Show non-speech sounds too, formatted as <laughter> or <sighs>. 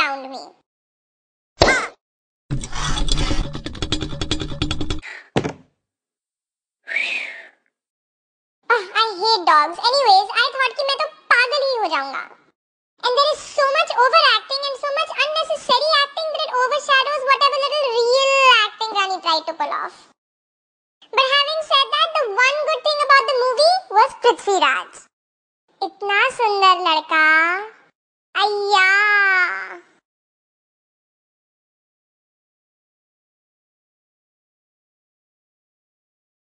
around me. <sighs> Ah, hate dogs. Anyways, I thought कि मैं तो पागल ही हो जाऊंगा. And there is so much overacting and so much unnecessary acting that it overshadows whatever little real acting Rani tried to pull off. But having said that, the one good thing about the movie was Prithviraj. Itna सुंदर लड़का